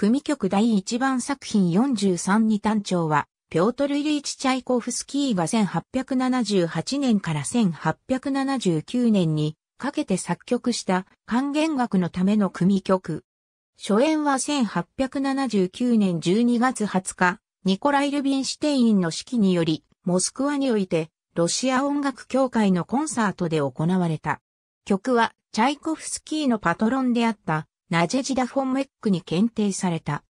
組曲第1番作品43に単調は、ピョートル・イリーチ・チャイコフスキーが1878年から1879年にかけて作曲した還元楽のための組曲。初演は1879年12月20日、ニコライ・ルビンシテインの指揮により、モスクワにおいて、ロシア音楽協会のコンサートで行われた。曲は、チャイコフスキーのパトロンであった、ナジェジダ・フォンメックに検定された。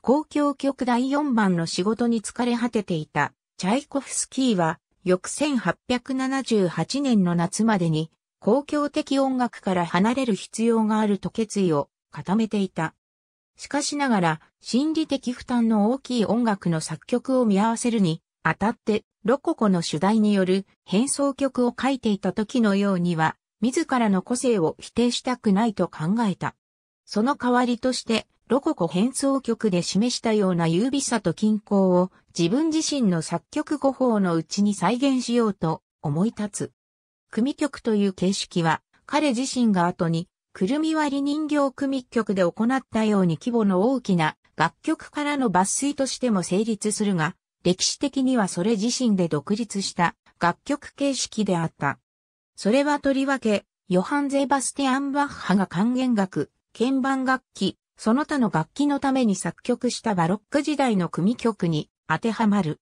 公共曲第4番の仕事に疲れ果てていた、チャイコフスキーは、翌1878年の夏までに、公共的音楽から離れる必要があると決意を固めていた。しかしながら、心理的負担の大きい音楽の作曲を見合わせるに、あたって、ロココの主題による変奏曲を書いていた時のようには、自らの個性を否定したくないと考えた。その代わりとして、ロココ変奏曲で示したような優美さと均衡を自分自身の作曲語法のうちに再現しようと思い立つ。組曲という形式は彼自身が後にくるみ割り人形組曲で行ったように規模の大きな楽曲からの抜粋としても成立するが、歴史的にはそれ自身で独立した楽曲形式であった。それはとりわけ、ヨハン・ゼバスティアン・バッハが還元楽、鍵盤楽器、その他の楽器のために作曲したバロック時代の組曲に当てはまる。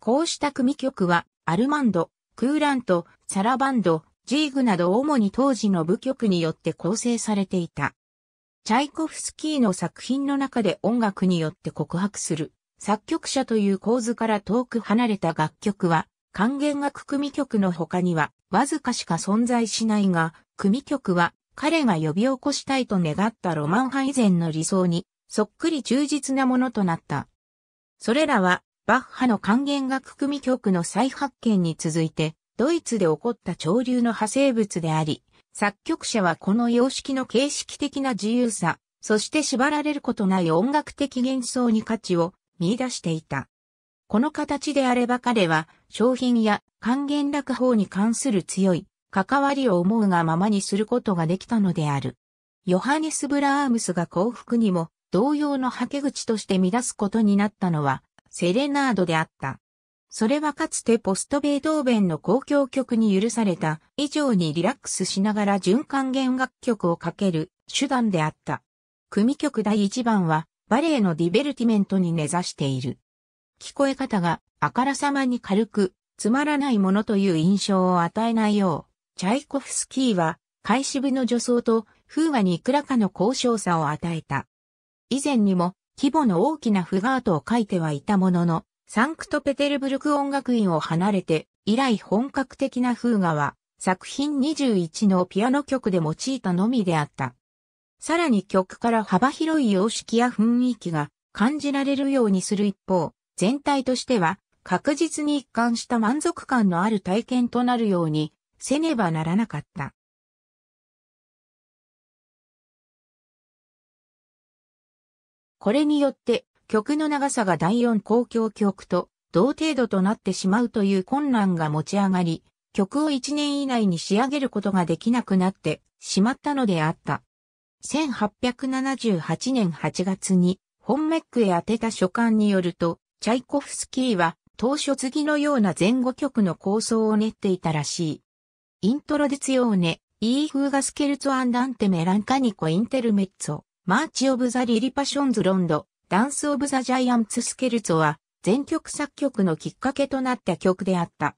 こうした組曲は、アルマンド、クーラント、サラバンド、ジーグなど主に当時の部曲によって構成されていた。チャイコフスキーの作品の中で音楽によって告白する作曲者という構図から遠く離れた楽曲は管弦楽組曲の他にはわずかしか存在しないが組曲は彼が呼び起こしたいと願ったロマン派以前の理想に、そっくり忠実なものとなった。それらは、バッハの還元楽組曲の再発見に続いて、ドイツで起こった潮流の派生物であり、作曲者はこの様式の形式的な自由さ、そして縛られることない音楽的幻想に価値を見出していた。この形であれば彼は商品や還元楽法に関する強い関わりを思うがままにすることができたのである。ヨハネス・ブラームスが幸福にも同様の吐け口として乱すことになったのはセレナードであった。それはかつてポストベードーベンの公共曲に許された以上にリラックスしながら循環弦楽曲をかける手段であった。組曲第1番はバレエのディベルティメントに根ざしている。聞こえ方があからさまに軽くつまらないものという印象を与えないようチャイコフスキーは、開始部の助走と風和にいくらかの高尚さを与えた。以前にも、規模の大きなフガートを書いてはいたものの、サンクトペテルブルク音楽院を離れて、以来本格的な風画は、作品21のピアノ曲で用いたのみであった。さらに曲から幅広い様式や雰囲気が感じられるようにする一方、全体としては確実に一貫した満足感のある体験となるようにせねばならなかった。これによって、曲の長さが第4公共曲と同程度となってしまうという困難が持ち上がり、曲を1年以内に仕上げることができなくなってしまったのであった。1878年8月に本メックへ宛てた書簡によると、チャイコフスキーは当初次のような前後曲の構想を練っていたらしい。イントロデツヨーネ、イーフーガスケルツアンダンテメランカニコインテルメッツォ、マーチオブザリリパションズロンド、ダンスオブザジャイアンツスケルツォは、全曲作曲のきっかけとなった曲であった。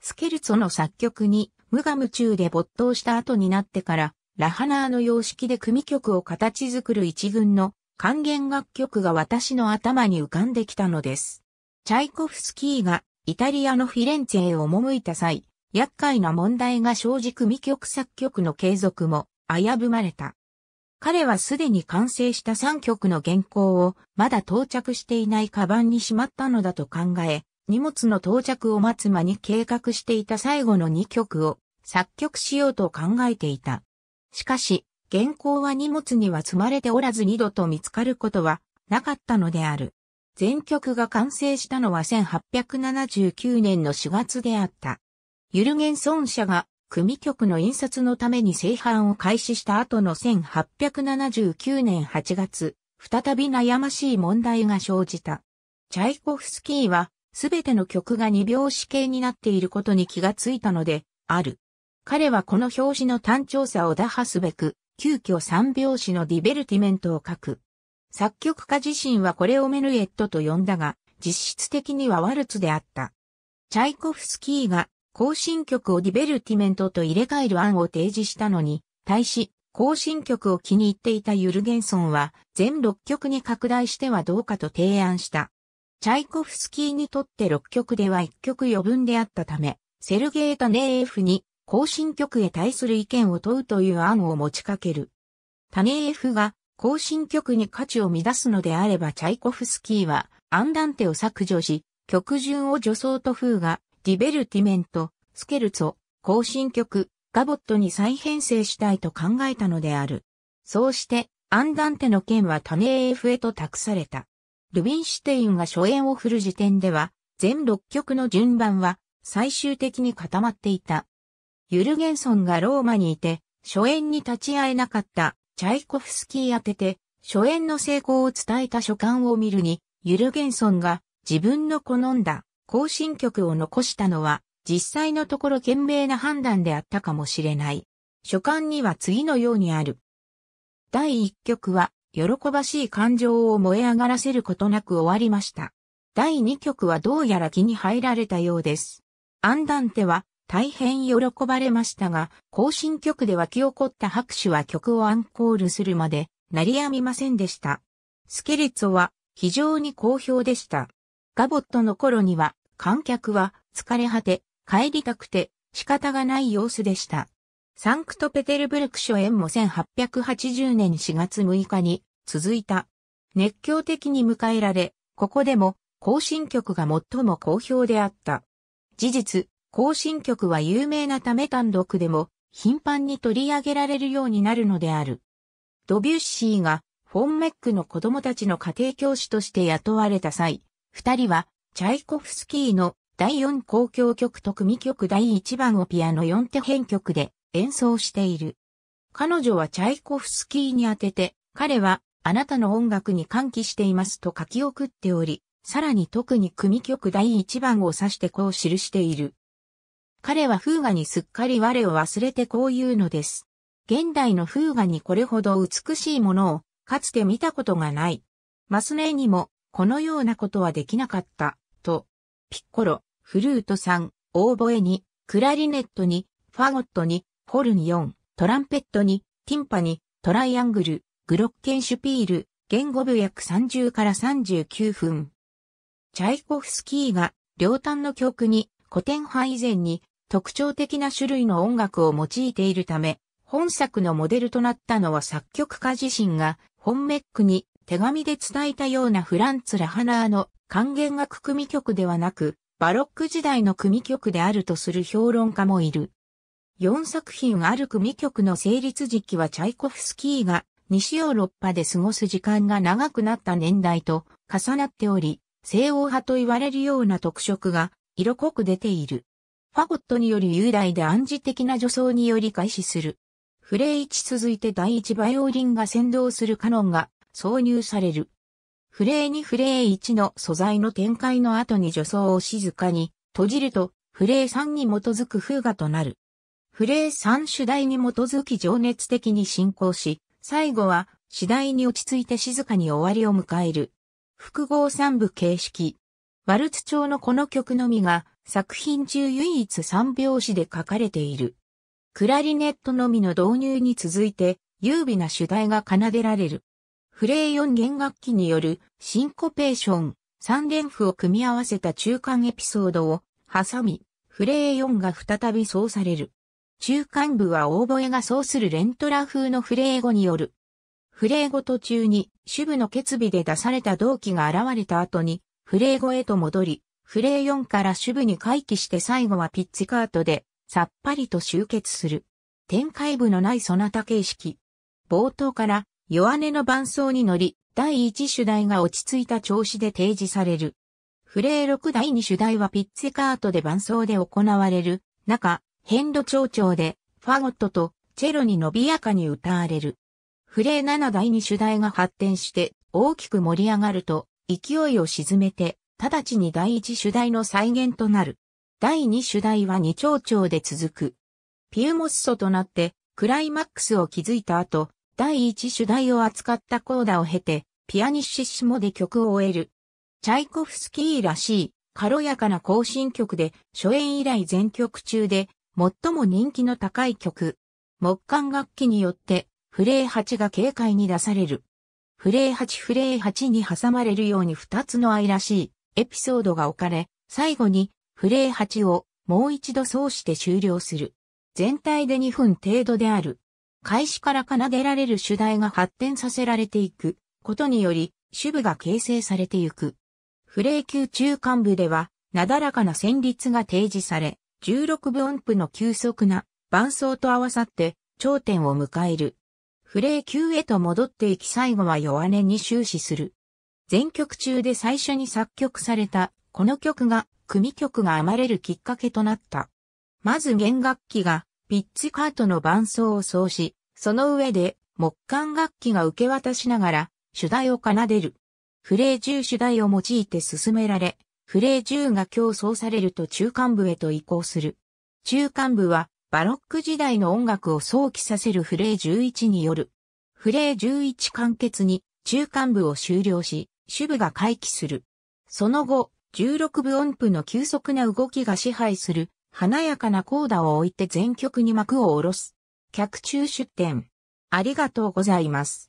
スケルツォの作曲に、無我夢中で没頭した後になってから、ラハナーの様式で組曲を形作る一群の還元楽曲が私の頭に浮かんできたのです。チャイコフスキーがイタリアのフィレンツェへ赴いた際、厄介な問題が生じ組曲作曲の継続も危ぶまれた。彼はすでに完成した3曲の原稿をまだ到着していないカバンにしまったのだと考え、荷物の到着を待つ間に計画していた最後の2曲を作曲しようと考えていた。しかし、原稿は荷物には積まれておらず二度と見つかることはなかったのである。全曲が完成したのは1879年の4月であった。ユルゲンソン社が組曲の印刷のために製版を開始した後の1879年8月、再び悩ましい問題が生じた。チャイコフスキーは、すべての曲が2拍子形になっていることに気がついたので、ある。彼はこの表紙の単調さを打破すべく、急遽3拍子のディベルティメントを書く。作曲家自身はこれをメヌエットと呼んだが、実質的にはワルツであった。チャイコフスキーが更進曲をディベルティメントと入れ替える案を提示したのに、対し、更進曲を気に入っていたユルゲンソンは、全6曲に拡大してはどうかと提案した。チャイコフスキーにとって6曲では1曲余分であったため、セルゲー・タネーエフに更進曲へ対する意見を問うという案を持ちかける。タネーエフが更進曲に価値を乱すのであればチャイコフスキーはアンダンテを削除し、曲順を助走と風がディベルティメント、スケルツォ、行進曲、ガボットに再編成したいと考えたのである。そうして、アンダンテの剣はタネエーフへと託された。ルビンシュテインが初演を振る時点では、全6曲の順番は最終的に固まっていた。ユルゲンソンがローマにいて、初演に立ち会えなかったチャイコフスキー宛てて、初演の成功を伝えた書簡を見るに、ユルゲンソンが自分の好んだ行進曲を残したのは、実際のところ懸命な判断であったかもしれない。書簡には次のようにある。第1曲は、喜ばしい感情を燃え上がらせることなく終わりました。第2曲はどうやら気に入られたようです。アンダンテは大変喜ばれましたが、行進曲で沸き起こった拍手は曲をアンコールするまで鳴りやみませんでした。スケリッツォは非常に好評でした。ガボットの頃には観客は疲れ果て、帰りたくて仕方がない様子でした。サンクトペテルブルク初演も1880年4月6日に続いた。熱狂的に迎えられ、ここでも行進曲が最も好評であった。事実、行進曲は有名なため単独でも頻繁に取り上げられるようになるのである。ドビュッシーがフォンメックの子供たちの家庭教師として雇われた際、二人はチャイコフスキーの第4交響曲と組曲第1番をピアノ4手編曲で演奏している。彼女はチャイコフスキーに当てて、彼はあなたの音楽に歓喜していますと書き送っており、さらに特に組曲第1番を指してこう記している。彼は風雅にすっかり我を忘れてこう言うのです。現代の風雅にこれほど美しいものをかつて見たことがない。マスネーにもこのようなことはできなかった。ト、ピッコロ、フルート3、オーボエ2、クラリネット2、ファゴット2、ホルン4、トランペット2、ティンパ2、トライアングル、グロッケンシュピール、言語部約30から39分。チャイコフスキーが両端の曲に古典派以前に特徴的な種類の音楽を用いているため、本作のモデルとなったのは作曲家自身が本メックに手紙で伝えたようなフランツ・ラハナーの管弦楽組曲ではなく、バロック時代の組曲であるとする評論家もいる。4作品ある組曲の成立時期はチャイコフスキーが西ヨーロッパで過ごす時間が長くなった年代と重なっており、西欧派と言われるような特色が色濃く出ている。ファゴットにより雄大で暗示的な助走により開始する。フレイ1続いて第1バイオリンが先導するカノンが挿入される。フレー2フレー1の素材の展開の後に助走を静かに閉じるとフレー3に基づく風画となる。フレー3主題に基づき情熱的に進行し、最後は次第に落ち着いて静かに終わりを迎える。複合三部形式。ワルツ調のこの曲のみが作品中唯一三拍子で書かれている。クラリネットのみの導入に続いて優美な主題が奏でられる。フレー4弦楽器によるシンコペーション、3連符を組み合わせた中間エピソードを挟み、フレー4が再び奏される。中間部はオーボエが奏するレントラ風のフレー語による。フレー語途中に主部の決備で出された動機が現れた後に、フレー語へと戻り、フレー4から主部に回帰して最後はピッチカートで、さっぱりと集結する。展開部のないソナタ形式。冒頭から弱音の伴奏に乗り、第一主題が落ち着いた調子で提示される。フレー6第二主題はピッツェカートで伴奏で行われる、中、変路長調で、ファゴットとチェロに伸びやかに歌われる。フレー7第二主題が発展して大きく盛り上がると勢いを沈めて直ちに第一主題の再現となる。第二主題は二長調で続く。ピューモッソとなってクライマックスを築いた後、第一主題を扱ったコーダを経て、ピアニッシッシモで曲を終える。チャイコフスキーらしい、軽やかな行進曲で、初演以来全曲中で、最も人気の高い曲。木管楽器によって、フレー8が軽快に出される。フレー8フレー8に挟まれるように2つの愛らしいエピソードが置かれ、最後にフレー8をもう一度そうして終了する。全体で2分程度である。開始から奏でられる主題が発展させられていくことにより、主部が形成されていく。フレー級中間部では、なだらかな旋律が提示され、16分音符の急速な伴奏と合わさって頂点を迎える。フレー級へと戻っていき最後は弱音に終始する。全曲中で最初に作曲されたこの曲が組曲が編まれるきっかけとなった。まず弦楽器がピッチカートの伴奏を奏し、その上で木管楽器が受け渡しながら主題を奏でる。フレー銃主題を用いて進められ、フレー銃が競争されると中間部へと移行する。中間部はバロック時代の音楽を想起させるフレー11による。フレー11完結に中間部を終了し、主部が回帰する。その後、16部音符の急速な動きが支配する華やかなコーダを置いて全曲に幕を下ろす。客中出店。ありがとうございます。